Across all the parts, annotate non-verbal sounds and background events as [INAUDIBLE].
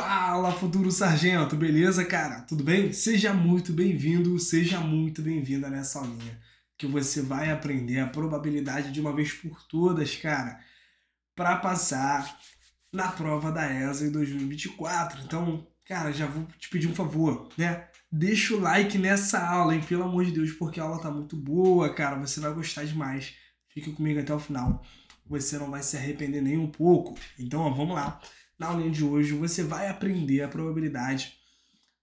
Fala, futuro sargento, beleza, cara? Tudo bem? Seja muito bem-vindo, seja muito bem-vinda nessa aulinha que você vai aprender a probabilidade de uma vez por todas, cara, para passar na prova da ESA em 2024. Então, cara, já vou te pedir um favor, né? Deixa o like nessa aula, hein? Pelo amor de Deus, porque a aula tá muito boa, cara, você vai gostar demais. Fica comigo até o final. Você não vai se arrepender nem um pouco. Então, ó, vamos lá na aulinha de hoje você vai aprender a probabilidade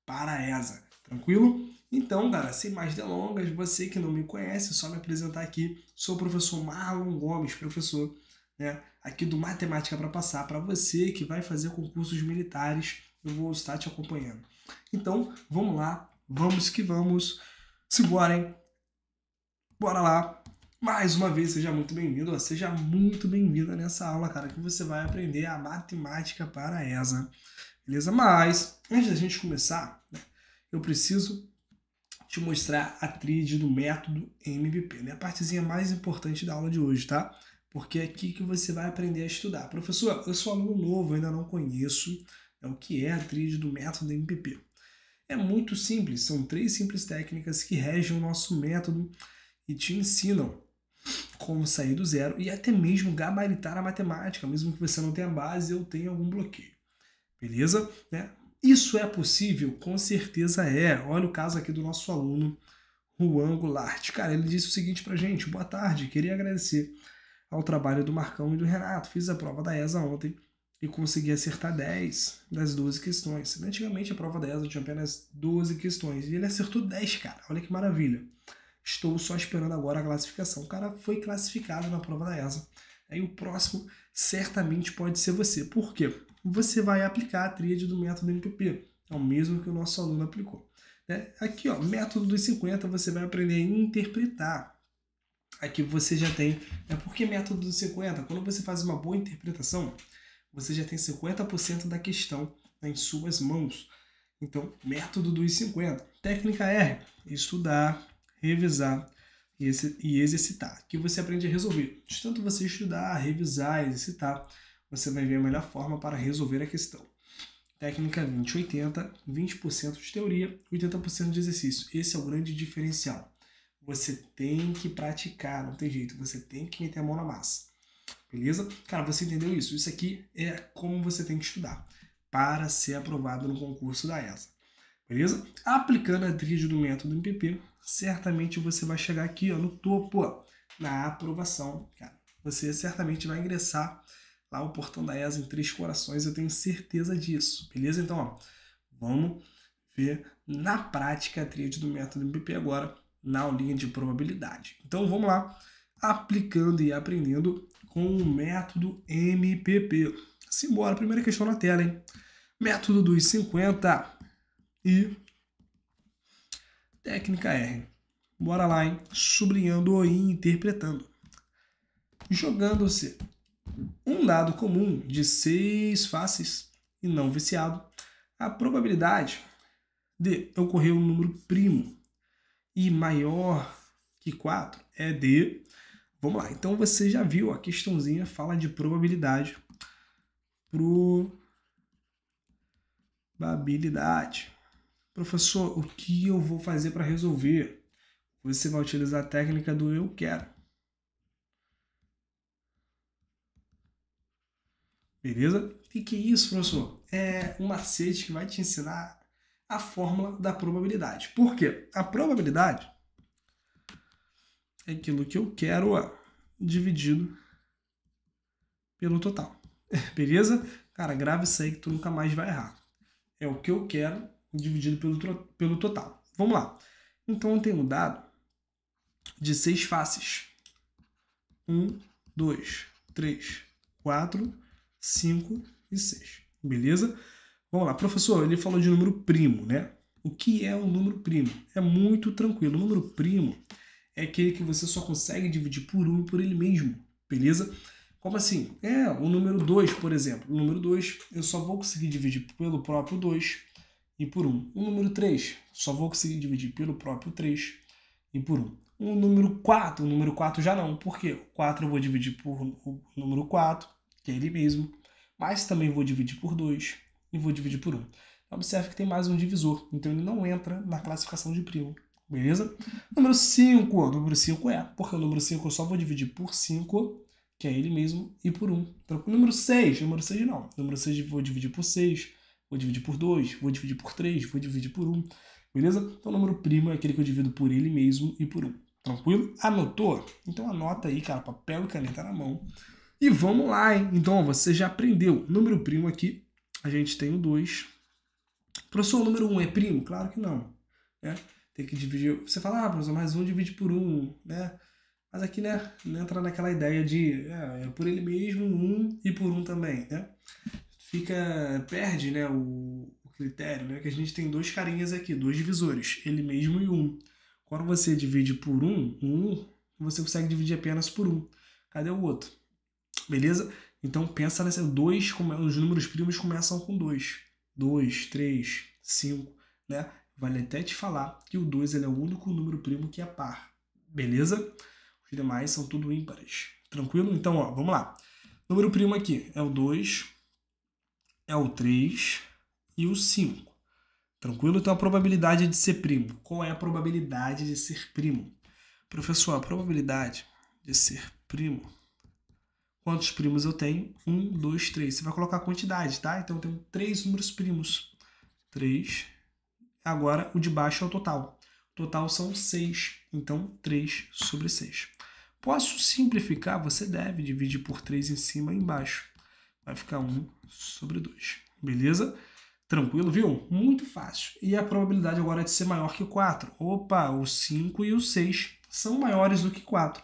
para essa, tranquilo? Então, cara, sem mais delongas, você que não me conhece, é só me apresentar aqui. Sou o professor Marlon Gomes, professor né, aqui do Matemática para Passar, para você que vai fazer concursos militares, eu vou estar te acompanhando. Então, vamos lá, vamos que vamos, se bora lá! Mais uma vez, seja muito bem-vindo, seja muito bem-vinda nessa aula, cara, que você vai aprender a matemática para a ESA. Beleza? Mas, antes da gente começar, né, eu preciso te mostrar a tríade do método MVP, né? A partezinha mais importante da aula de hoje, tá? Porque é aqui que você vai aprender a estudar. Professor, eu sou aluno novo, ainda não conheço né, o que é a tríade do método MVP. É muito simples, são três simples técnicas que regem o nosso método e te ensinam como sair do zero e até mesmo gabaritar a matemática, mesmo que você não tenha base ou tenha algum bloqueio. Beleza? Né? Isso é possível? Com certeza é. Olha o caso aqui do nosso aluno, Juan Goulart. Cara, ele disse o seguinte pra gente: boa tarde, queria agradecer ao trabalho do Marcão e do Renato. Fiz a prova da ESA ontem e consegui acertar 10 das 12 questões. Antigamente a prova da ESA tinha apenas 12 questões e ele acertou 10, cara. Olha que maravilha. Estou só esperando agora a classificação. O cara foi classificado na prova da ESA. Aí o próximo certamente pode ser você. Por quê? Você vai aplicar a tríade do método MPP. É o mesmo que o nosso aluno aplicou. Né? Aqui, ó, método dos 50, você vai aprender a interpretar. Aqui você já tem. Né? Por que método dos 50? Quando você faz uma boa interpretação, você já tem 50% da questão né, em suas mãos. Então, método dos 50. Técnica R, estudar, revisar e exercitar, que você aprende a resolver. De tanto você estudar, revisar, exercitar, você vai ver a melhor forma para resolver a questão. Técnica 20-80, 20% de teoria, 80% de exercício. Esse é o grande diferencial. Você tem que praticar, não tem jeito, você tem que meter a mão na massa. Beleza? Cara, você entendeu isso? Isso aqui é como você tem que estudar para ser aprovado no concurso da ESA. Beleza? Aplicando a trilha do método MPP, certamente você vai chegar aqui ó, no topo, ó, na aprovação. Cara. Você certamente vai ingressar lá o portão da ESA em três corações, eu tenho certeza disso, beleza? Então, ó, vamos ver na prática a tríade do método MPP agora na aulinha de probabilidade. Então, vamos lá, aplicando e aprendendo com o método MPP. Simbora, primeira questão na tela, hein? Método dos 50 e Técnica R. Bora lá, hein? Sublinhando e interpretando. Jogando-se um dado comum de seis faces e não viciado, a probabilidade de ocorrer um número primo e maior que 4 é de. Vamos lá, então você já viu a questãozinha fala de probabilidade. Probabilidade. Professor, o que eu vou fazer para resolver? Você vai utilizar a técnica do eu quero. Beleza? E que isso, professor? É um macete que vai te ensinar a fórmula da probabilidade. Por quê? A probabilidade é aquilo que eu quero dividido pelo total. [LAUGHS] Beleza? Cara, grave isso aí que tu nunca mais vai errar. É o que eu quero dividido pelo, pelo total. Vamos lá. Então eu tenho um dado de seis faces. 1, 2, 3, 4, 5 e 6. Beleza? Vamos lá. Professor, ele falou de número primo, né? O que é o um número primo? É muito tranquilo. O número primo é aquele que você só consegue dividir por um e por ele mesmo. Beleza? Como assim? É, o número 2, por exemplo. O número 2 eu só vou conseguir dividir pelo próprio 2 e por 1. Um número 3, só vou conseguir dividir pelo próprio 3 e por 1. Um número 4, o número 4 já não, porque o 4 eu vou dividir por o número 4, que é ele mesmo, mas também vou dividir por 2 e vou dividir por 1. Um. Observe que tem mais um divisor, então ele não entra na classificação de primo, beleza? número 5, número 5 é, porque o número 5 eu só vou dividir por 5 que é ele mesmo, e por 1. Um. Então, número 6, número 6 não. Número 6 eu vou dividir por 6, vou dividir por 2, vou dividir por 3, vou dividir por 1, um, beleza? Então o número primo é aquele que eu divido por ele mesmo e por 1. Um. Tranquilo? Anotou? Então anota aí, cara, papel e caneta na mão. E vamos lá, hein? Então, você já aprendeu. Número primo aqui, a gente tem o 2. Professor, o número 1 um é primo? Claro que não. Né? Tem que dividir. Você fala, ah, professor, mais um divide por um, né? Mas aqui, né, entra naquela ideia de é, é por ele mesmo, um e por um também, né? fica perde né, o, o critério, né, que a gente tem dois carinhas aqui, dois divisores, ele mesmo e um. Quando você divide por um, um, você consegue dividir apenas por um. Cadê o outro? Beleza? Então pensa nessa dois, os números primos começam com dois dois três cinco né? Vale até te falar que o 2 ele é o único número primo que é par. Beleza? Os demais são tudo ímpares. Tranquilo? Então, ó, vamos lá. Número primo aqui é o 2, é o 3 e o 5. Tranquilo? Então a probabilidade é de ser primo. Qual é a probabilidade de ser primo? Professor, a probabilidade de ser primo. Quantos primos eu tenho? 1, 2, 3. Você vai colocar a quantidade, tá? Então eu tenho três números primos. 3. Agora o de baixo é o total. O total são 6. Então 3 sobre 6. Posso simplificar? Você deve dividir por 3 em cima e embaixo. Vai ficar 1 sobre 2. Beleza? Tranquilo, viu? Muito fácil. E a probabilidade agora é de ser maior que 4. Opa, o 5 e o 6 são maiores do que 4.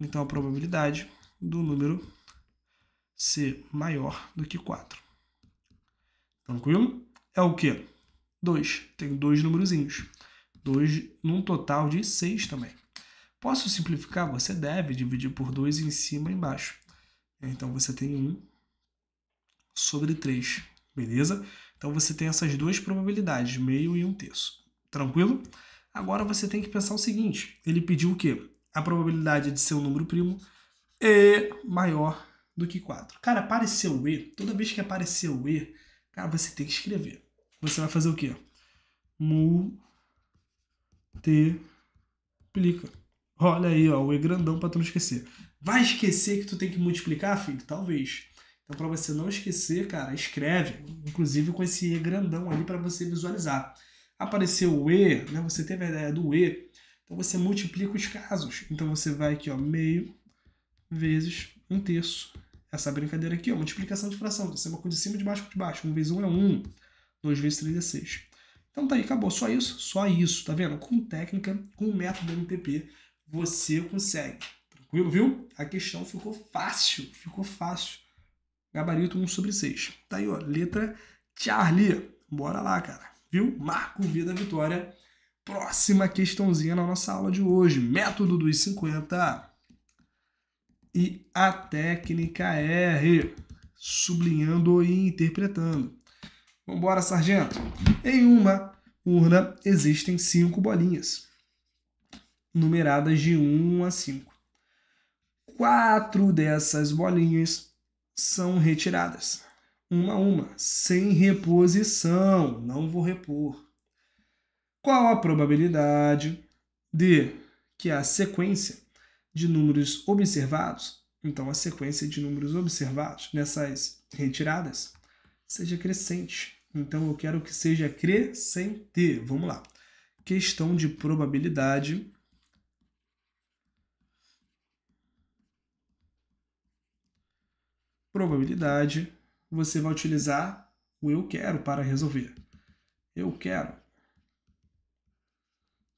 Então a probabilidade do número ser maior do que 4. Tranquilo? É o quê? 2. Tem dois númerozinhos. 2 num total de 6 também. Posso simplificar? Você deve dividir por 2 em cima e embaixo. Então você tem 1 sobre 3, beleza? Então você tem essas duas probabilidades, meio e um terço. Tranquilo? Agora você tem que pensar o seguinte: ele pediu o quê? A probabilidade de ser um número primo é maior do que 4. Cara, apareceu o E, toda vez que aparecer o E, cara, você tem que escrever. Você vai fazer o quê? Multiplica. Olha aí, ó, o E grandão para tu não esquecer. Vai esquecer que tu tem que multiplicar, filho? Talvez. Então, para você não esquecer, cara, escreve, inclusive com esse E grandão ali para você visualizar. Apareceu o E, né? Você teve a ideia do E, então você multiplica os casos. Então você vai aqui, ó, meio vezes um terço. Essa brincadeira aqui, ó, multiplicação de fração. Você vai de cima, de baixo, de baixo. 1 vezes 1 é 1. 2 vezes 3 é 6. Então tá aí, acabou. Só isso, só isso, tá vendo? Com técnica, com o método MTP, você consegue. Tranquilo, viu? A questão ficou fácil, ficou fácil. Gabarito 1 sobre 6. Tá aí, ó. Letra Charlie. Bora lá, cara. Viu? Marco V da vitória. Próxima questãozinha na nossa aula de hoje. Método dos 50. E a técnica R. Sublinhando e interpretando. Vambora, sargento. Em uma urna existem cinco bolinhas, numeradas de 1 a 5. Quatro dessas bolinhas são retiradas, uma a uma, sem reposição. Não vou repor. Qual a probabilidade de que a sequência de números observados, então a sequência de números observados nessas retiradas, seja crescente? Então eu quero que seja crescente. Vamos lá. Questão de probabilidade probabilidade, você vai utilizar o eu quero para resolver. Eu quero.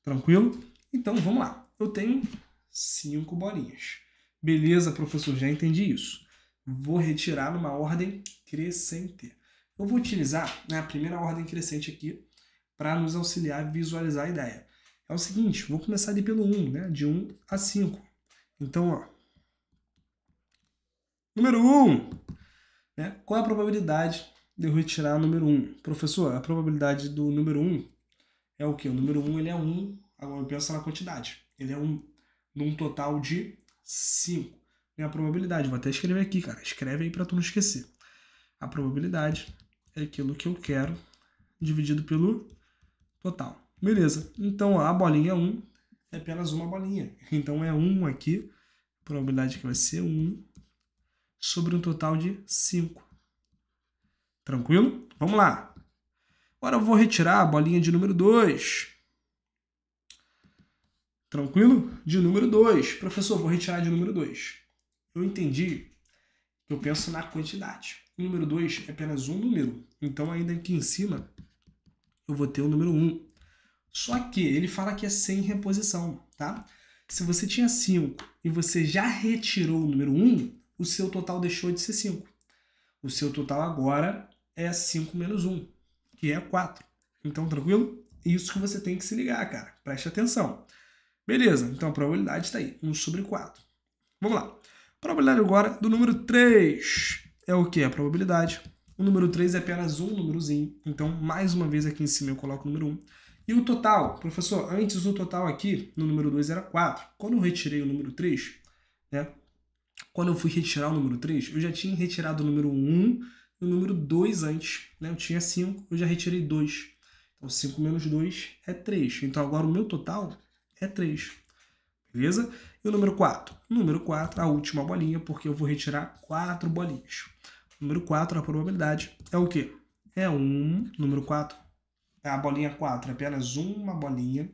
Tranquilo? Então vamos lá. Eu tenho cinco bolinhas. Beleza, professor, já entendi isso. Vou retirar numa ordem crescente. Eu vou utilizar né, a primeira ordem crescente aqui para nos auxiliar a visualizar a ideia. É o seguinte, vou começar ali pelo 1, né, de 1 a 5. Então, ó, Número 1. Um, né? Qual é a probabilidade de eu retirar o número 1? Um? Professor, a probabilidade do número 1 um é o quê? O número 1 um, é 1. Um, agora pensa na quantidade. Ele é 1 um, num total de 5. É a probabilidade, vou até escrever aqui, cara. Escreve aí para tu não esquecer. A probabilidade é aquilo que eu quero dividido pelo total. Beleza. Então a bolinha 1 um, é apenas uma bolinha. Então é 1 um aqui. A probabilidade que vai ser 1. Um sobre um total de 5. Tranquilo? Vamos lá. Agora eu vou retirar a bolinha de número 2. Tranquilo? De número 2. Professor, vou retirar de número 2. Eu entendi que eu penso na quantidade. O número 2 é apenas um número. Então, ainda aqui em cima, eu vou ter o número 1. Um. Só que ele fala que é sem reposição, tá? Se você tinha 5 e você já retirou o número 1, o seu total deixou de ser 5. O seu total agora é 5 menos 1, que é 4. Então, tranquilo? Isso que você tem que se ligar, cara. Preste atenção. Beleza, então a probabilidade está aí, 1 sobre 4. Vamos lá. Probabilidade agora do número 3. É o que? A probabilidade. O número 3 é apenas um númerozinho. Então, mais uma vez aqui em cima eu coloco o número 1. E o total, professor, antes o total aqui no número 2 era 4. Quando eu retirei o número 3, né, quando eu fui retirar o número 3, eu já tinha retirado o número 1 e o número 2 antes. Né? Eu tinha 5, eu já retirei 2. Então 5 menos 2 é 3. Então agora o meu total é 3. Beleza? E o número 4? Número 4, a última bolinha, porque eu vou retirar 4 bolinhas. Número 4, a probabilidade é o quê? É 1, um, número 4, a bolinha 4, é apenas uma bolinha,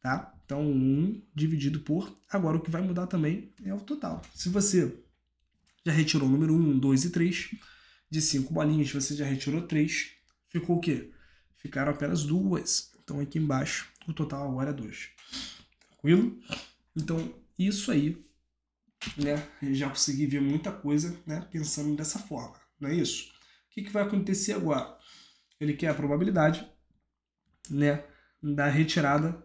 tá? Então, 1 dividido por. Agora, o que vai mudar também é o total. Se você já retirou o número 1, 2 e 3, de 5 bolinhas você já retirou 3, ficou o quê? Ficaram apenas duas. Então, aqui embaixo, o total agora é 2. Tranquilo? Então, isso aí, né? Eu já consegui ver muita coisa, né? Pensando dessa forma, não é isso? O que, que vai acontecer agora? Ele quer a probabilidade, né? Da retirada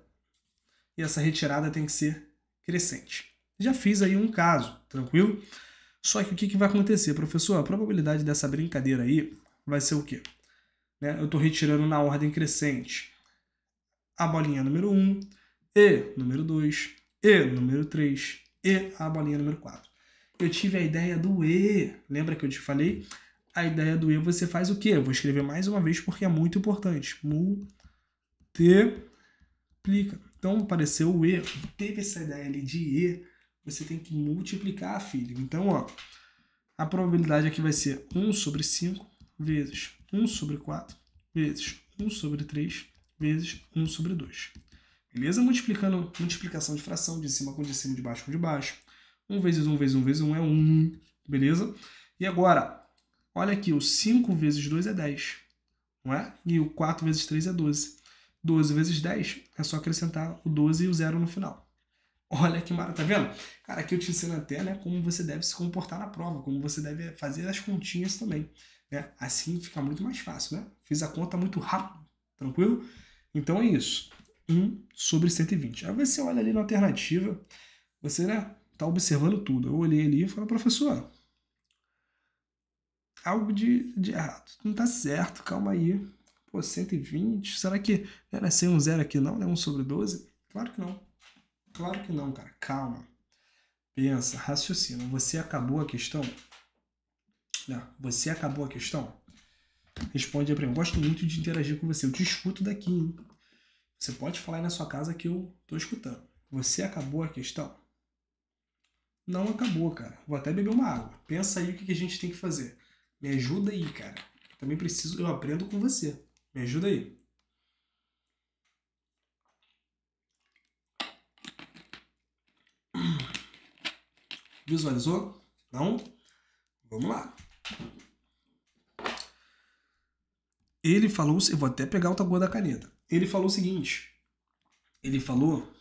e essa retirada tem que ser crescente. Já fiz aí um caso, tranquilo? Só que o que, que vai acontecer, professor? A probabilidade dessa brincadeira aí vai ser o quê? Né? Eu estou retirando na ordem crescente a bolinha número 1, e número 2, e número 3, e a bolinha número 4. Eu tive a ideia do E. Lembra que eu te falei? A ideia do E você faz o quê? Eu vou escrever mais uma vez porque é muito importante. Multiplica. Então apareceu o E, teve essa ideia ali de E, você tem que multiplicar, filho. Então, ó, a probabilidade aqui vai ser 1 sobre 5 vezes 1 sobre 4 vezes 1 sobre 3 vezes 1 sobre 2. Beleza? Multiplicando multiplicação de fração, de cima com de cima, de baixo com de baixo. 1 vezes 1 vezes 1 vezes 1 é 1, beleza? E agora, olha aqui, o 5 vezes 2 é 10, não é? E o 4 vezes 3 é 12. 12 vezes 10 é só acrescentar o 12 e o 0 no final. Olha que maravilha, tá vendo? Cara, aqui eu te ensino até né, como você deve se comportar na prova, como você deve fazer as continhas também. Né? Assim fica muito mais fácil, né? Fiz a conta muito rápido, tranquilo? Então é isso. 1 sobre 120. Aí você olha ali na alternativa, você né, tá observando tudo. Eu olhei ali e falei, professor, algo de, de errado. Não tá certo, calma aí. Pô, 120? Será que era ser um zero aqui não, né? 1 sobre 12? Claro que não. Claro que não, cara. Calma. Pensa, raciocina. Você acabou a questão? Não, você acabou a questão? Responde aí pra mim. Gosto muito de interagir com você. Eu te escuto daqui, hein? Você pode falar aí na sua casa que eu tô escutando. Você acabou a questão? Não acabou, cara. Vou até beber uma água. Pensa aí o que a gente tem que fazer. Me ajuda aí, cara. Também preciso, eu aprendo com você. Me ajuda aí. Visualizou? Não? Vamos lá. Ele falou, eu vou até pegar o tabu da caneta. Ele falou o seguinte. Ele falou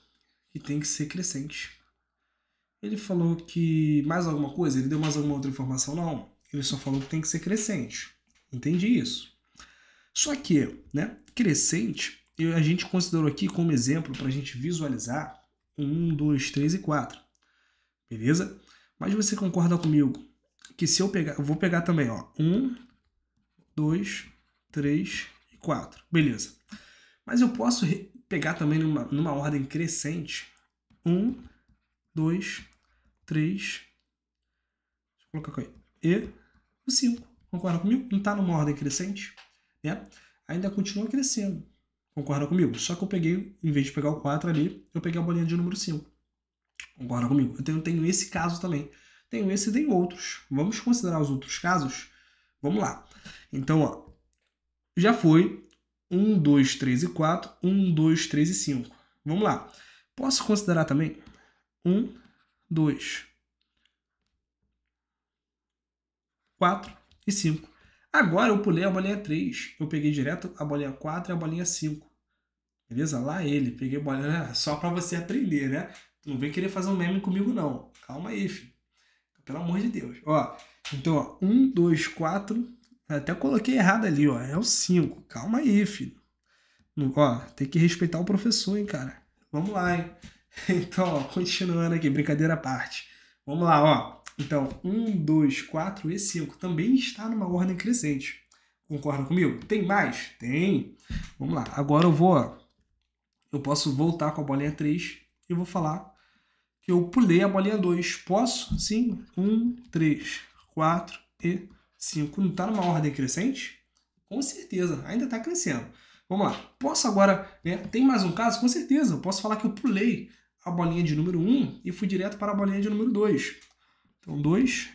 que tem que ser crescente. Ele falou que mais alguma coisa, ele deu mais alguma outra informação não. Ele só falou que tem que ser crescente. Entendi isso. Só que, né, crescente, a gente considerou aqui como exemplo para a gente visualizar 1, 2, 3 e 4. Beleza? Mas você concorda comigo que se eu pegar, eu vou pegar também, ó, 1, 2, 3 e 4. Beleza. Mas eu posso pegar também numa, numa ordem crescente. 1, 2, 3, colocar aqui, e o 5. Concorda comigo? Não está numa ordem crescente? né? Ainda continua crescendo. Concorda comigo? Só que eu peguei, em vez de pegar o 4 ali, eu peguei a bolinha de número 5. Concorda comigo? Eu tenho, tenho esse caso também. Tenho esse e tenho outros. Vamos considerar os outros casos? Vamos lá. Então, ó, já foi 1, 2, 3 e 4, 1, 2, 3 e 5. Vamos lá. Posso considerar também 1, 2, 4 e 5. Agora eu pulei a bolinha 3, eu peguei direto a bolinha 4 e a bolinha 5. Beleza? Lá ele, peguei a bolinha né? só pra você aprender, né? Tu não vem querer fazer um meme comigo não. Calma aí, filho. Pelo amor de Deus. Ó, então, ó, 1 2 4 até coloquei errado ali, ó. É o 5. Calma aí, filho. Ó, tem que respeitar o professor, hein, cara. Vamos lá, hein? [LAUGHS] Então, ó, continuando aqui, brincadeira à parte. Vamos lá, ó. Então, 1, 2, 4 e 5 também está numa ordem crescente. Concorda comigo? Tem mais? Tem. Vamos lá. Agora eu vou. Eu posso voltar com a bolinha 3 e vou falar que eu pulei a bolinha 2. Posso? Sim. 1, 3, 4 e 5. Não está numa ordem crescente? Com certeza, ainda está crescendo. Vamos lá. Posso agora, né? Tem mais um caso? Com certeza. Eu posso falar que eu pulei a bolinha de número 1 e fui direto para a bolinha de número 2. Então, 2,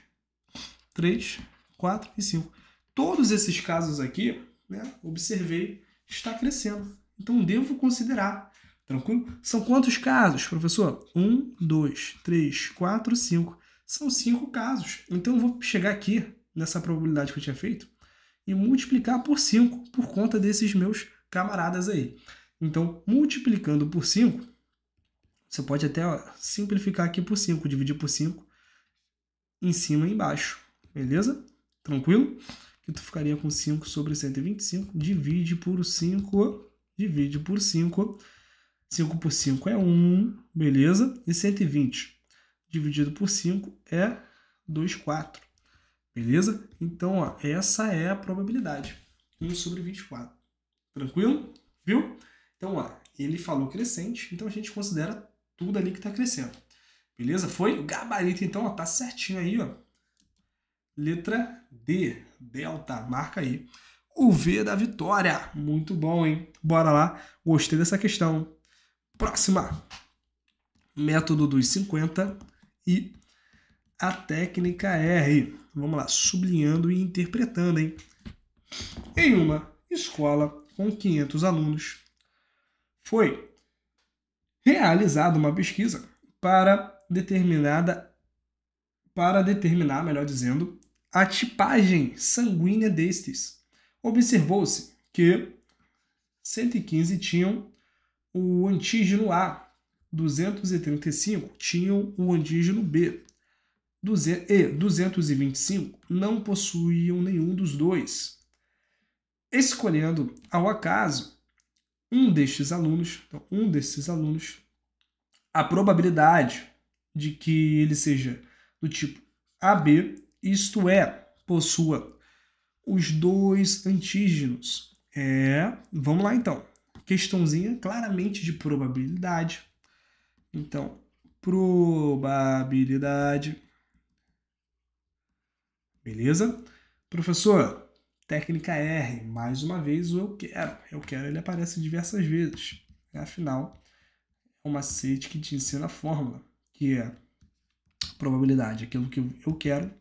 3, 4 e 5. Todos esses casos aqui, né, observei, está crescendo. Então, devo considerar. Tranquilo? São quantos casos, professor? 1, 2, 3, 4, 5. São 5 casos. Então, eu vou chegar aqui, nessa probabilidade que eu tinha feito, e multiplicar por 5 por conta desses meus camaradas aí. Então, multiplicando por 5, você pode até ó, simplificar aqui por 5, dividir por 5, em cima e embaixo, beleza? Tranquilo? Que tu ficaria com 5 sobre 125, divide por 5, divide por 5, 5 por 5 é 1, beleza? E 120 dividido por 5 é 2, 4, beleza? Então, ó, essa é a probabilidade, 1 sobre 24, tranquilo? Viu? Então, ó, ele falou crescente, então a gente considera tudo ali que está crescendo. Beleza? Foi o gabarito, então, ó, tá certinho aí, ó. Letra D, delta, marca aí. O V da vitória. Muito bom, hein? Bora lá. Gostei dessa questão. Próxima. Método dos 50 e a técnica R. Vamos lá, sublinhando e interpretando, hein? Em uma escola com 500 alunos, foi realizada uma pesquisa para determinada para determinar, melhor dizendo, a tipagem sanguínea destes. Observou-se que 115 tinham o antígeno A, 235 tinham o antígeno B e 225 não possuíam nenhum dos dois. Escolhendo ao acaso um destes alunos, então um desses alunos, a probabilidade de que ele seja do tipo AB, isto é, possua os dois antígenos. É, vamos lá então. Questãozinha claramente de probabilidade. Então, probabilidade. Beleza? Professor, técnica R, mais uma vez o eu quero. Eu quero, ele aparece diversas vezes. Afinal, é uma macete que te ensina a fórmula que é probabilidade, aquilo que eu quero,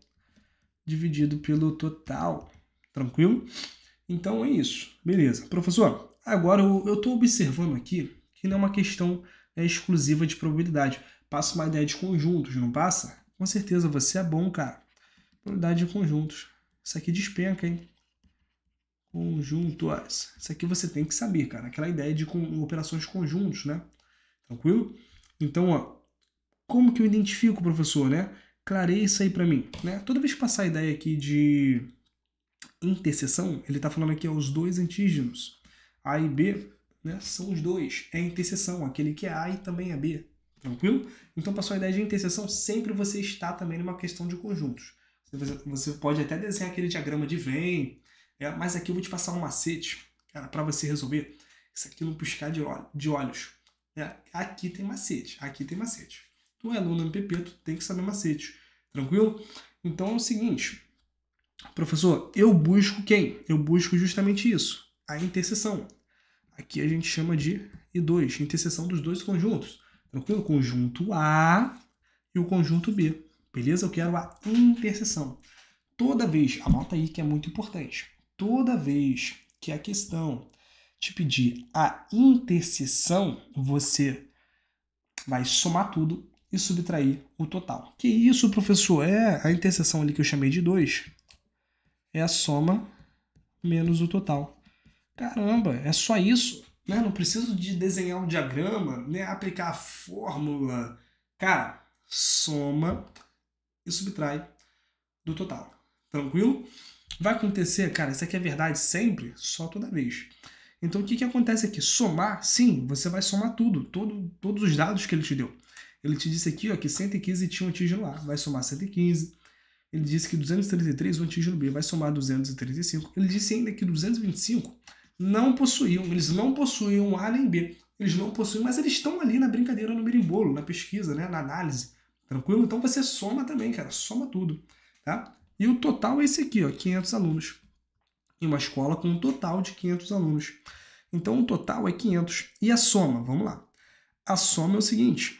dividido pelo total. Tranquilo? Então é isso. Beleza. Professor, agora eu estou observando aqui que não é uma questão né, exclusiva de probabilidade. Passa uma ideia de conjuntos, não passa? Com certeza você é bom, cara. Probabilidade de conjuntos. Isso aqui despenca, hein? Conjuntos. Isso aqui você tem que saber, cara. Aquela ideia de com, operações conjuntos, né? Tranquilo? Então, ó, como que eu identifico o professor, né? isso aí para mim, né? Toda vez que passar a ideia aqui de interseção, ele está falando aqui os dois antígenos. A e B né, são os dois. É interseção, aquele que é A e também é B. Tranquilo? Então, passou a ideia de interseção, sempre você está também numa questão de conjuntos. Você pode até desenhar aquele diagrama de Venn, é, mas aqui eu vou te passar um macete para você resolver isso aqui não piscar de, olhos. É, aqui tem macete, aqui tem macete. Tu é Lula MPP, tu tem que saber macete. Tranquilo? Então é o seguinte, professor, eu busco quem? Eu busco justamente isso, a interseção. Aqui a gente chama de I2, interseção dos dois conjuntos. Tranquilo? Conjunto A e o conjunto B. Beleza? Eu quero a interseção. Toda vez, anota aí que é muito importante, toda vez que a questão te pedir a interseção, você vai somar tudo e subtrair o total. Que isso, professor? É a interseção ali que eu chamei de 2. É a soma menos o total. Caramba, é só isso. Né? Não preciso de desenhar um diagrama, né? aplicar a fórmula. Cara, soma e subtrai do total. Tranquilo? Vai acontecer, cara, isso aqui é verdade sempre, só toda vez. Então o que, que acontece aqui? Somar, sim, você vai somar tudo, todo, todos os dados que ele te deu. Ele te disse aqui ó, que 115 tinha um antígeno A, vai somar 115. Ele disse que 233 o antígeno B vai somar 235. Ele disse ainda que 225 não possuíam, eles não possuíam A nem B. Eles não possuem, mas eles estão ali na brincadeira, no mirimbolo, na pesquisa, né, na análise. Tranquilo? Então você soma também, cara, soma tudo, tá? E o total é esse aqui, ó, 500 alunos. Em uma escola com um total de 500 alunos. Então o total é 500. E a soma, vamos lá. A soma é o seguinte,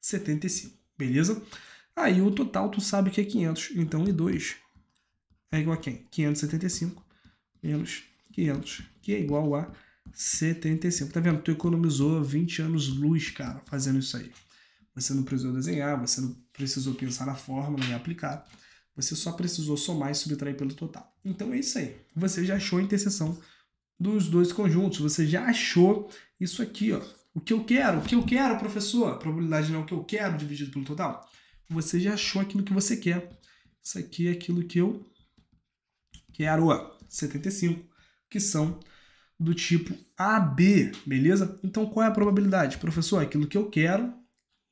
75, beleza? Aí o total tu sabe que é 500, então I2 é igual a quem? 575 menos 500, que é igual a 75. Tá vendo? Tu economizou 20 anos luz, cara, fazendo isso aí. Você não precisou desenhar, você não precisou pensar na fórmula e aplicar. Você só precisou somar e subtrair pelo total. Então é isso aí. Você já achou a interseção dos dois conjuntos. Você já achou isso aqui, ó. O que eu quero, o que eu quero, professor? Probabilidade não é o que eu quero dividido pelo total. Você já achou aquilo que você quer. Isso aqui é aquilo que eu quero, 75, que são do tipo AB, beleza? Então qual é a probabilidade? Professor, aquilo que eu quero,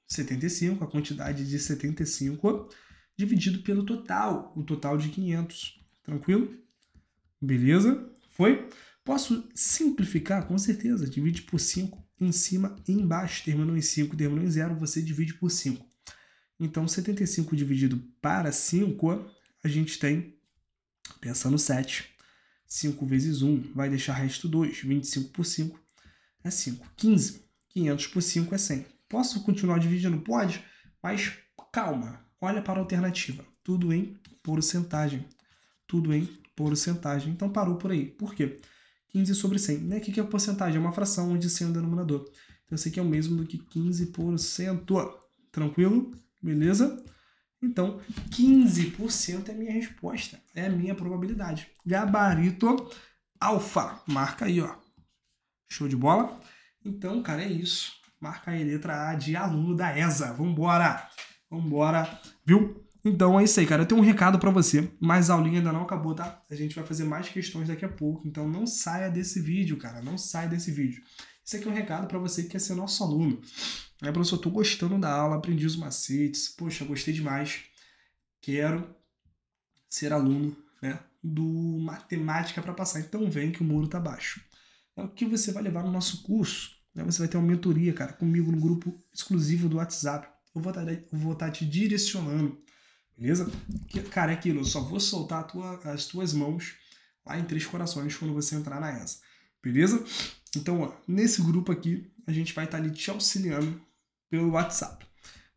75, a quantidade de 75, dividido pelo total, o total de 500. Tranquilo? Beleza? Foi? Posso simplificar? Com certeza, divide por 5 em cima e embaixo, terminou em 5, terminou em 0, você divide por 5. Então, 75 dividido para 5, a gente tem, pensando 7, 5 vezes 1 vai deixar resto 2, 25 por 5 é 5, 15, 500 por 5 é 100. Posso continuar dividindo? Pode, mas calma, olha para a alternativa, tudo em porcentagem, tudo em porcentagem, então parou por aí, por quê? Porque 15 sobre 100. Né? O que é a porcentagem? É uma fração onde 100 é o denominador. Então, isso aqui é o mesmo do que 15%. Tranquilo? Beleza? Então, 15% é a minha resposta. É a minha probabilidade. Gabarito alfa. Marca aí, ó. Show de bola? Então, cara, é isso. Marca aí letra A de aluno da ESA. Vambora! Vambora, viu? Então é isso aí, cara. Eu tenho um recado para você, mas a aulinha ainda não acabou, tá? A gente vai fazer mais questões daqui a pouco, então não saia desse vídeo, cara. Não saia desse vídeo. Isso aqui é um recado para você que quer ser nosso aluno. É, professor, tô gostando da aula, aprendi os macetes. Poxa, gostei demais. Quero ser aluno, né, do matemática para passar. Então vem que o muro tá baixo. É o que você vai levar no nosso curso. Né? Você vai ter uma mentoria, cara, comigo no grupo exclusivo do WhatsApp. Eu vou estar tá, eu vou tá te direcionando Beleza? cara, é aquilo, eu só vou soltar tua, as tuas mãos lá em Três Corações quando você entrar na ESA. Beleza? Então, ó, nesse grupo aqui, a gente vai estar tá ali te auxiliando pelo WhatsApp.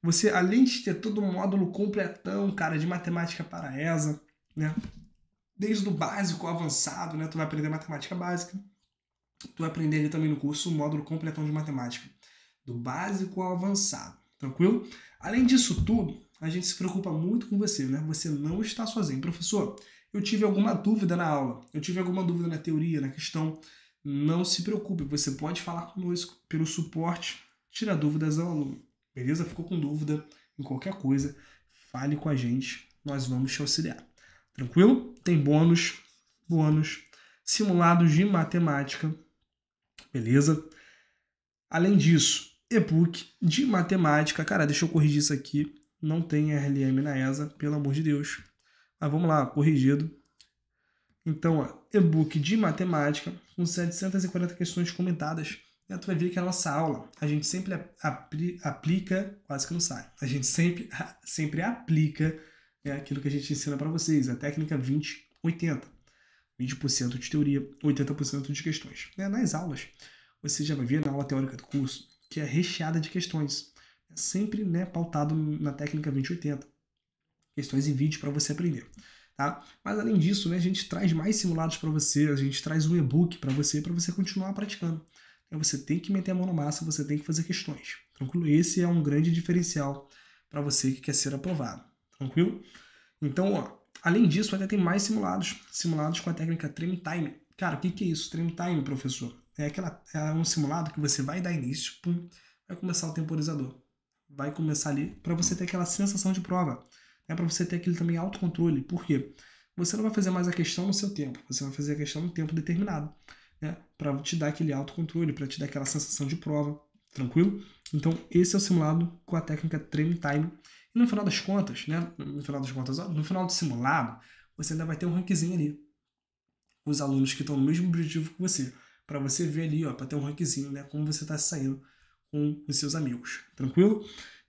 Você, além de ter todo o módulo completão, cara, de matemática para ESA, né? Desde o básico ao avançado, né? Tu vai aprender matemática básica. Tu vai aprender ali também no curso o módulo completão de matemática. Do básico ao avançado, tranquilo? Além disso tudo, a gente se preocupa muito com você, né? Você não está sozinho. Professor, eu tive alguma dúvida na aula, eu tive alguma dúvida na teoria, na questão. Não se preocupe, você pode falar conosco pelo suporte, tirar dúvidas ao aluno. Beleza? Ficou com dúvida em qualquer coisa? Fale com a gente, nós vamos te auxiliar. Tranquilo? Tem bônus, bônus, simulados de matemática. Beleza? Além disso, e-book de matemática. Cara, deixa eu corrigir isso aqui não tem RLM na ESA, pelo amor de Deus. Mas ah, vamos lá, corrigido. Então, e-book de matemática com 740 questões comentadas. você tu vai ver que a nossa aula, a gente sempre apli aplica, quase que não sai, a gente sempre, sempre aplica né, aquilo que a gente ensina para vocês, a técnica 20-80. 20% de teoria, 80% de questões. Né? Nas aulas, você já vai ver na aula teórica do curso, que é recheada de questões sempre né, pautado na técnica 2080. Questões em vídeo para você aprender. Tá? Mas além disso, né, a gente traz mais simulados para você, a gente traz um e-book para você, para você continuar praticando. Então, você tem que meter a mão na massa, você tem que fazer questões. Tranquilo? Esse é um grande diferencial para você que quer ser aprovado. Tranquilo? Então, ó, além disso, até tem mais simulados. Simulados com a técnica Trem Time. Cara, o que, que é isso? Trem Time, professor? É, aquela, é um simulado que você vai dar início, pum, vai começar o temporizador vai começar ali para você ter aquela sensação de prova. É né? para você ter aquele também autocontrole. Por quê? Você não vai fazer mais a questão no seu tempo, você vai fazer a questão no tempo determinado. Né? Para te dar aquele autocontrole, para te dar aquela sensação de prova. Tranquilo? Então, esse é o simulado com a técnica Train Time. E no final das contas, né? No final das contas, no final do simulado, você ainda vai ter um rankzinho ali. Os alunos que estão no mesmo objetivo que você. Para você ver ali, ó, para ter um rankzinho, né? Como você está saindo com os seus amigos, tranquilo?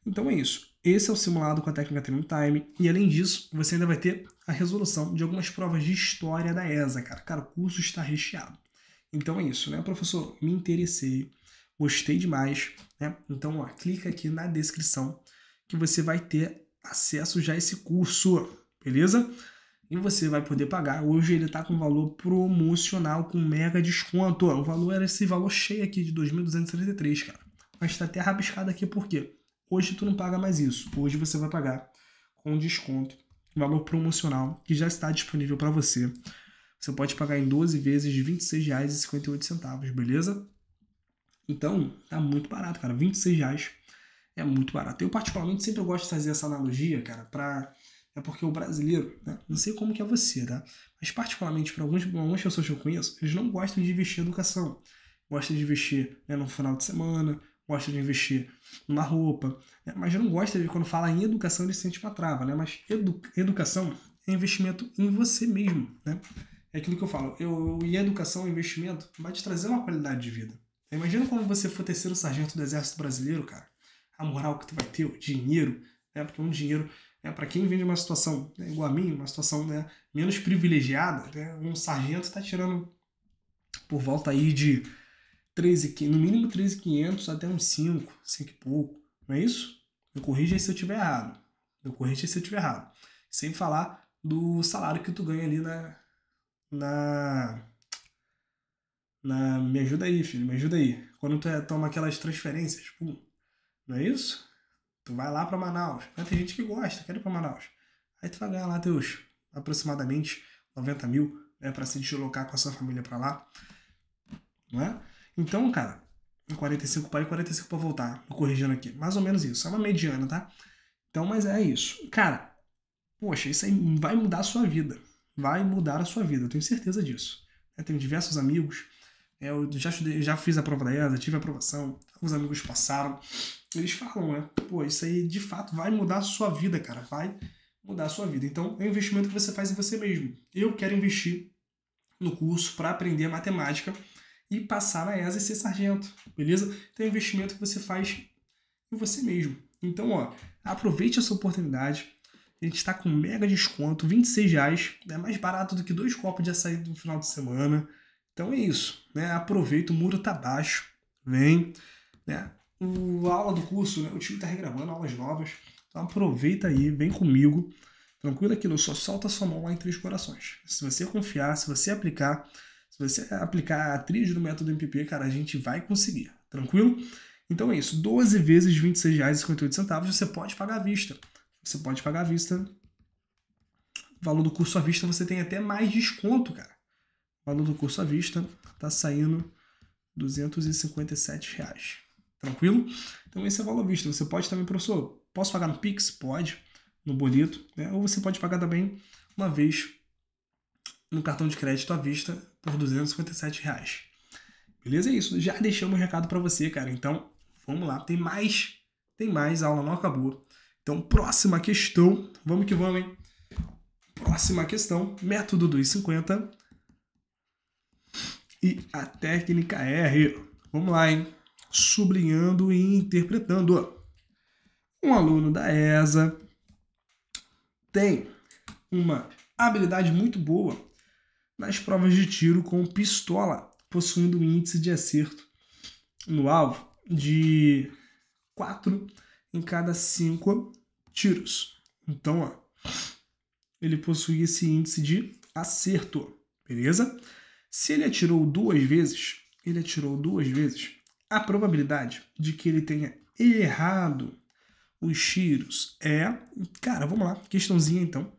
Então é isso. Esse é o simulado com a técnica Trim Time. E além disso, você ainda vai ter a resolução de algumas provas de história da ESA, cara. Cara, o curso está recheado. Então é isso, né, professor? Me interessei, gostei demais, né? Então, ó, clica aqui na descrição que você vai ter acesso já a esse curso, beleza? E você vai poder pagar. Hoje ele está com valor promocional, com mega desconto. O valor era esse valor cheio aqui de 2.233, cara mas está até rabiscado aqui porque hoje tu não paga mais isso. Hoje você vai pagar com desconto valor promocional que já está disponível para você. Você pode pagar em 12 vezes de R$ 26,58, beleza? Então, tá muito barato, cara. R$ reais é muito barato. Eu, particularmente, sempre gosto de fazer essa analogia, cara, para É porque o brasileiro, né? não sei como que é você, tá? Mas, particularmente, para algumas, algumas pessoas que eu conheço, eles não gostam de investir em educação. Gostam de investir né, no final de semana, gosta de investir numa roupa, né? mas não gosta de quando fala em educação ele sente uma trava, né? Mas edu educação é investimento em você mesmo, né? É aquilo que eu falo, eu, eu e educação investimento vai te trazer uma qualidade de vida. Imagina quando você for terceiro sargento do Exército Brasileiro, cara, a moral que tu vai ter, o dinheiro, né? Porque um dinheiro é, né, para quem vem de uma situação né, igual a mim, uma situação né, menos privilegiada, né, um sargento está tirando por volta aí de 13, no mínimo 13,500 até uns 5, 5 e pouco, não é isso? Me corrija aí se eu tiver errado. Me corrija aí se eu tiver errado. Sem falar do salário que tu ganha ali na. Na. na me ajuda aí, filho, me ajuda aí. Quando tu é, toma aquelas transferências, pum, não é isso? Tu vai lá para Manaus. Mas tem gente que gosta, quer ir para Manaus. Aí tu vai ganhar lá teus aproximadamente 90 mil né, para se deslocar com a sua família para lá. Não é? Então, cara, 45 para ir, 45 para voltar. corrigindo aqui. Mais ou menos isso. É uma mediana, tá? Então, mas é isso. Cara, poxa, isso aí vai mudar a sua vida. Vai mudar a sua vida, eu tenho certeza disso. Eu tenho diversos amigos. Eu já, estudei, já fiz a prova da ESA, tive a aprovação. Alguns amigos passaram. Eles falam, né? Pô, isso aí de fato vai mudar a sua vida, cara. Vai mudar a sua vida. Então, é um investimento que você faz em você mesmo. Eu quero investir no curso para aprender matemática e passar na ESA e ser sargento, beleza? Então é um investimento que você faz em você mesmo. Então, ó, aproveite essa oportunidade. A gente está com mega desconto, 26 reais, é mais barato do que dois copos de açaí no final de semana. Então é isso, né? Aproveita, o muro tá baixo, vem, né? O, a aula do curso, né? O time tá regravando aulas novas, então aproveita aí, vem comigo. Tranquilo aqui, não só solta sua mão lá entre Três Corações. Se você confiar, se você aplicar, se você aplicar a tríade do método MPP, cara, a gente vai conseguir, tranquilo? Então é isso, 12 vezes R$ 26,58 você pode pagar à vista. Você pode pagar à vista. O valor do curso à vista você tem até mais desconto, cara. O valor do curso à vista tá saindo R$ 257. Reais. Tranquilo? Então esse é o valor à vista. Você pode também, professor, posso pagar no Pix? Pode, no boleto, né? Ou você pode pagar também uma vez no cartão de crédito à vista por 257 reais. Beleza? É isso. Já deixamos o recado para você, cara. Então, vamos lá. Tem mais. Tem mais. A aula não acabou. Então, próxima questão. Vamos que vamos, hein? Próxima questão. Método 250. E a técnica R. Vamos lá, hein? Sublinhando e interpretando. Um aluno da ESA tem uma habilidade muito boa nas provas de tiro com pistola, possuindo um índice de acerto no alvo de 4 em cada 5 tiros. Então, ó, ele possui esse índice de acerto, beleza? Se ele atirou duas vezes, ele atirou duas vezes, a probabilidade de que ele tenha errado os tiros é. Cara, vamos lá, questãozinha então.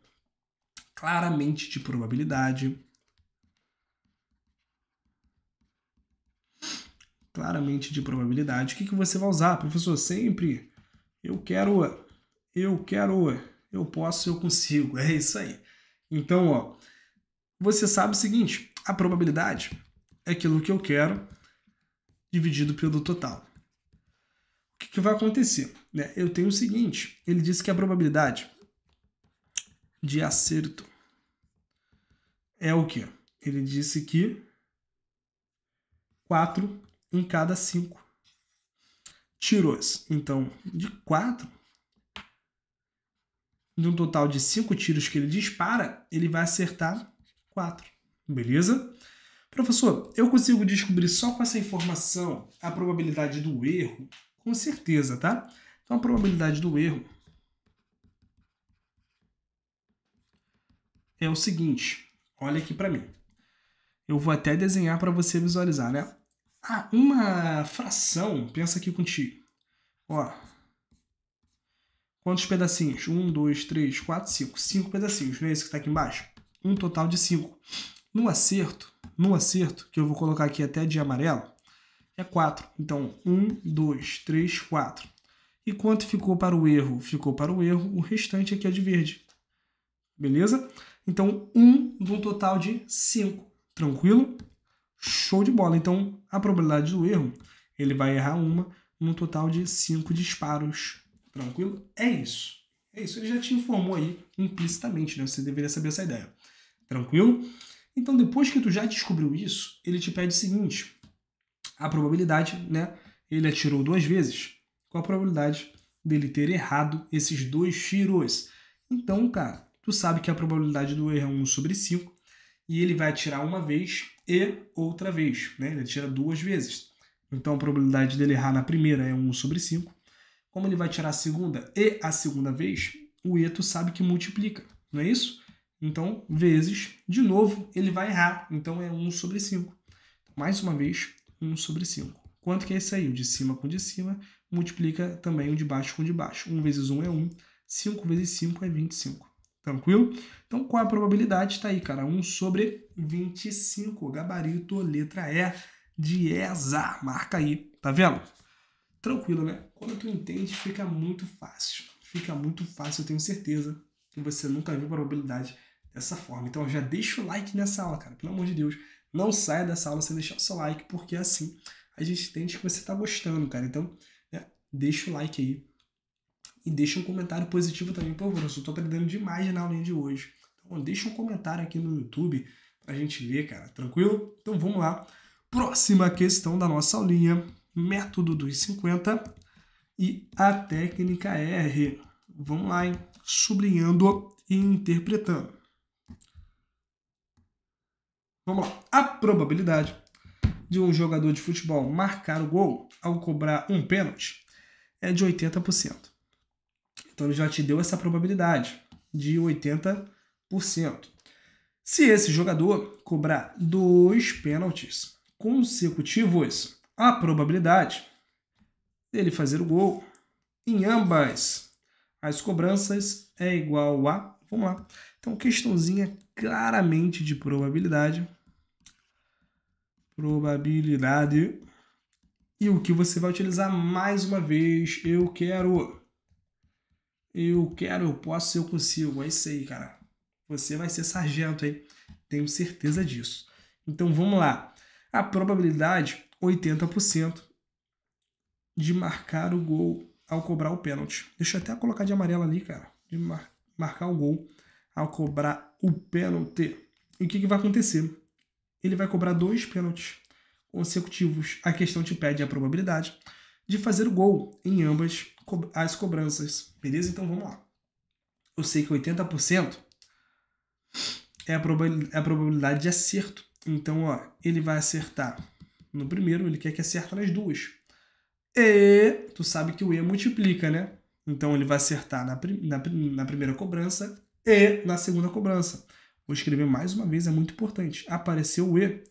Claramente de probabilidade. claramente de probabilidade, o que, que você vai usar? Professor, sempre eu quero, eu quero, eu posso, eu consigo. [LAUGHS] É isso aí. Então, ó, você sabe o seguinte, a probabilidade é aquilo que eu quero dividido pelo total. O que, que vai acontecer? Né? Eu tenho o seguinte, ele disse que a probabilidade de acerto é o que? Ele disse que 4 em cada cinco tiros. Então, de quatro, de um total de cinco tiros que ele dispara, ele vai acertar quatro. Beleza? Professor, eu consigo descobrir só com essa informação a probabilidade do erro? Com certeza, tá? Então, a probabilidade do erro é o seguinte. Olha aqui para mim. Eu vou até desenhar para você visualizar, né? Ah, uma fração, pensa aqui contigo. Ó. Quantos pedacinhos? Um, dois, três, quatro, cinco. Cinco pedacinhos, não é esse que está aqui embaixo? Um total de cinco. No acerto, no acerto, que eu vou colocar aqui até de amarelo, é 4. Então, 1, 2, 3, 4. E quanto ficou para o erro? Ficou para o erro, o restante aqui é de verde. Beleza? Então, 1 um de um total de 5. Tranquilo? Show de bola. Então, a probabilidade do erro, ele vai errar uma num total de cinco disparos. Tranquilo? É isso. É isso. Ele já te informou aí implicitamente, né? Você deveria saber essa ideia. Tranquilo? Então, depois que tu já descobriu isso, ele te pede o seguinte: a probabilidade, né? Ele atirou duas vezes. Qual a probabilidade dele ter errado esses dois tiros? Então, cara, tu sabe que a probabilidade do erro é 1 sobre 5 e ele vai atirar uma vez e outra vez. Né? Ele tira duas vezes. Então a probabilidade dele errar na primeira é 1 sobre 5. Como ele vai tirar a segunda e a segunda vez, o Eto sabe que multiplica, não é isso? Então, vezes, de novo, ele vai errar. Então é 1 sobre 5. Mais uma vez, 1 sobre 5. Quanto que é isso aí? O de cima com o de cima, multiplica também o de baixo com o de baixo. 1 vezes 1 é 1, 5 vezes 5 é 25. Tranquilo? Então, qual é a probabilidade? Está aí, cara. 1 sobre 25. Gabarito, letra E de ESA. Marca aí. Tá vendo? Tranquilo, né? Quando tu entende, fica muito fácil. Fica muito fácil, eu tenho certeza que você nunca viu probabilidade dessa forma. Então, já deixa o like nessa aula, cara. Pelo amor de Deus. Não saia dessa aula sem deixar o seu like, porque assim a gente entende que você está gostando, cara. Então, né? deixa o like aí e deixa um comentário positivo também. por favor. eu tô aprendendo demais na aulinha de hoje. Então, deixa um comentário aqui no YouTube pra gente ver, cara. Tranquilo? Então, vamos lá. Próxima questão da nossa aulinha. Método dos 50 e a técnica R. Vamos lá, hein? Sublinhando e interpretando. Vamos lá. A probabilidade de um jogador de futebol marcar o gol ao cobrar um pênalti é de 80%. Então ele já te deu essa probabilidade de 80%. Se esse jogador cobrar dois pênaltis consecutivos, a probabilidade dele fazer o gol em ambas as cobranças é igual a. Vamos lá. Então, questãozinha claramente de probabilidade. Probabilidade. E o que você vai utilizar mais uma vez? Eu quero eu quero, eu posso, eu consigo. É isso aí, cara. Você vai ser sargento, hein? Tenho certeza disso. Então vamos lá. A probabilidade 80% de marcar o gol ao cobrar o pênalti. Deixa eu até colocar de amarelo ali, cara. De mar marcar o gol ao cobrar o pênalti. E o que, que vai acontecer? Ele vai cobrar dois pênaltis consecutivos. A questão te pede a probabilidade de fazer o gol em ambas as cobranças. Beleza? Então vamos lá. Eu sei que 80% é a, é a probabilidade de acerto. Então, ó, ele vai acertar no primeiro, ele quer que acerta nas duas. E tu sabe que o E multiplica, né? Então ele vai acertar na, na, na primeira cobrança e na segunda cobrança. Vou escrever mais uma vez, é muito importante. Apareceu o E.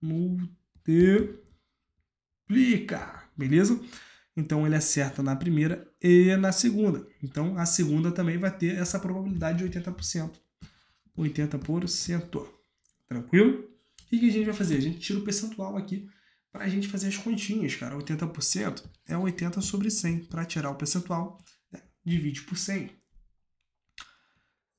Multiplica beleza? Então ele acerta na primeira e na segunda. Então a segunda também vai ter essa probabilidade de 80%. 80%. Tranquilo? O que a gente vai fazer? A gente tira o percentual aqui para a gente fazer as continhas, cara. 80% é 80 sobre 100. Para tirar o percentual, né? divide por 100.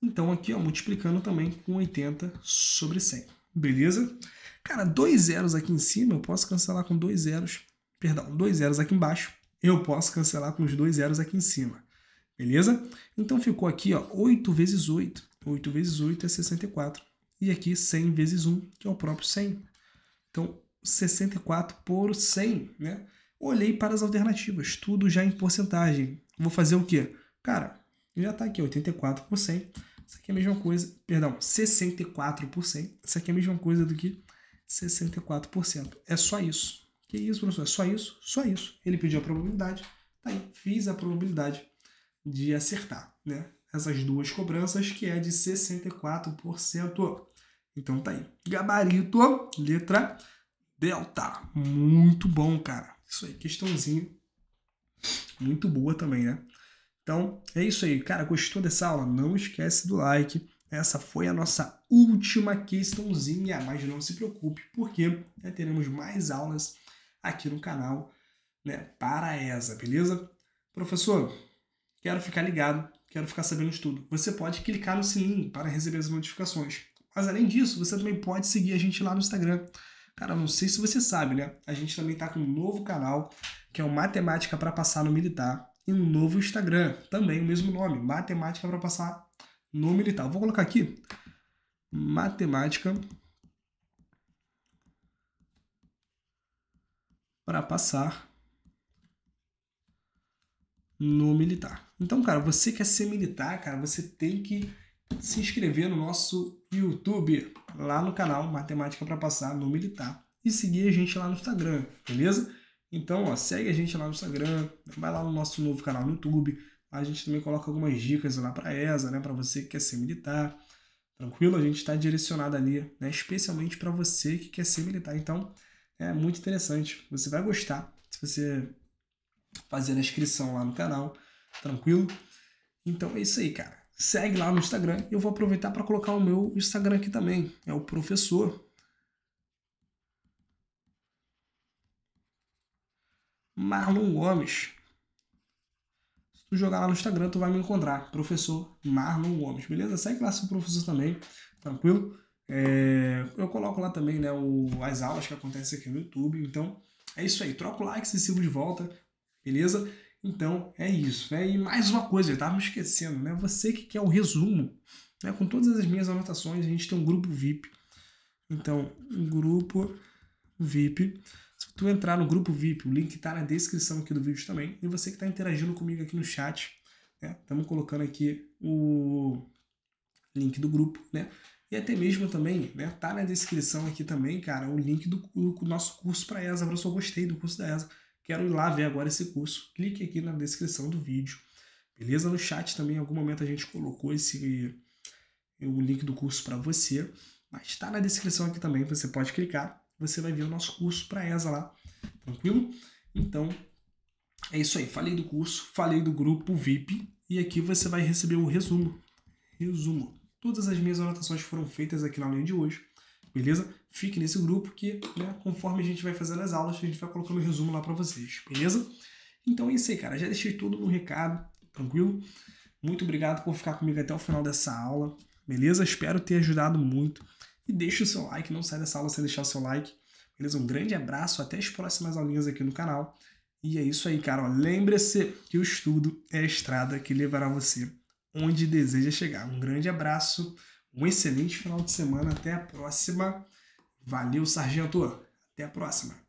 Então aqui, ó, multiplicando também com 80 sobre 100. Beleza? Cara, dois zeros aqui em cima, eu posso cancelar com dois zeros perdão, dois zeros aqui embaixo, eu posso cancelar com os dois zeros aqui em cima. Beleza? Então ficou aqui ó, 8 vezes 8. 8 vezes 8 é 64. E aqui 100 vezes 1, que é o próprio 100. Então, 64 por 100, né? Olhei para as alternativas, tudo já em porcentagem. Vou fazer o quê? Cara, já está aqui, 84 por 100. Isso aqui é a mesma coisa, perdão, 64 por 100. Isso aqui é a mesma coisa do que 64%. É só isso. Que isso, professor? É só isso? Só isso. Ele pediu a probabilidade, tá aí, fiz a probabilidade de acertar, né? Essas duas cobranças, que é de 64%. Então tá aí. Gabarito, letra delta. Muito bom, cara. Isso aí, questãozinha. Muito boa também, né? Então, é isso aí. Cara, gostou dessa aula? Não esquece do like. Essa foi a nossa última questãozinha, mas não se preocupe, porque né, teremos mais aulas aqui no canal né, para essa, beleza? Professor, quero ficar ligado, quero ficar sabendo de tudo. Você pode clicar no sininho para receber as notificações. Mas além disso, você também pode seguir a gente lá no Instagram. Cara, não sei se você sabe, né? A gente também tá com um novo canal, que é o Matemática para Passar no Militar, e um novo Instagram, também o mesmo nome, Matemática para Passar no Militar. vou colocar aqui Matemática para passar no militar. Então, cara, você quer ser militar, cara, você tem que se inscrever no nosso YouTube, lá no canal Matemática para Passar no Militar e seguir a gente lá no Instagram, beleza? Então, ó, segue a gente lá no Instagram, vai lá no nosso novo canal no YouTube, a gente também coloca algumas dicas lá para ESA, né, para você que quer ser militar. Tranquilo? A gente está direcionado ali, né, especialmente para você que quer ser militar. Então, é muito interessante. Você vai gostar se você fazer a inscrição lá no canal, tranquilo? Então é isso aí, cara. Segue lá no Instagram e eu vou aproveitar para colocar o meu Instagram aqui também. É o professor Marlon Gomes. Se tu jogar lá no Instagram, tu vai me encontrar, professor Marlon Gomes, beleza? Segue lá seu professor também, tranquilo? É, eu coloco lá também né, o, as aulas que acontecem aqui no YouTube. Então, é isso aí. Troca o like, se sigo de volta, beleza? Então, é isso. Né? E mais uma coisa, eu estava me esquecendo, né? Você que quer o resumo, né? com todas as minhas anotações, a gente tem um grupo VIP. Então, um grupo VIP. Se tu entrar no grupo VIP, o link está na descrição aqui do vídeo também. E você que está interagindo comigo aqui no chat, estamos né? colocando aqui o link do grupo, né? E até mesmo também, né? Tá na descrição aqui também, cara, o link do, do nosso curso para ESA, para eu só gostei do curso da ESA. Quero ir lá ver agora esse curso. Clique aqui na descrição do vídeo. Beleza? No chat também, em algum momento a gente colocou esse o link do curso para você, mas está na descrição aqui também, você pode clicar, você vai ver o nosso curso para ESA lá. Tranquilo? Então, é isso aí. Falei do curso, falei do grupo VIP e aqui você vai receber o um resumo. Resumo Todas as minhas anotações foram feitas aqui na linha de hoje, beleza? Fique nesse grupo que, né, conforme a gente vai fazendo as aulas, a gente vai colocando o um resumo lá para vocês, beleza? Então é isso aí, cara. Já deixei tudo no recado, tranquilo? Muito obrigado por ficar comigo até o final dessa aula, beleza? Espero ter ajudado muito. E deixa o seu like, não sai dessa aula sem deixar o seu like. Beleza? Um grande abraço, até as próximas aulinhas aqui no canal. E é isso aí, cara. Lembre-se que o estudo é a estrada que levará você onde deseja chegar. Um grande abraço, um excelente final de semana, até a próxima. Valeu, Sargento. Até a próxima.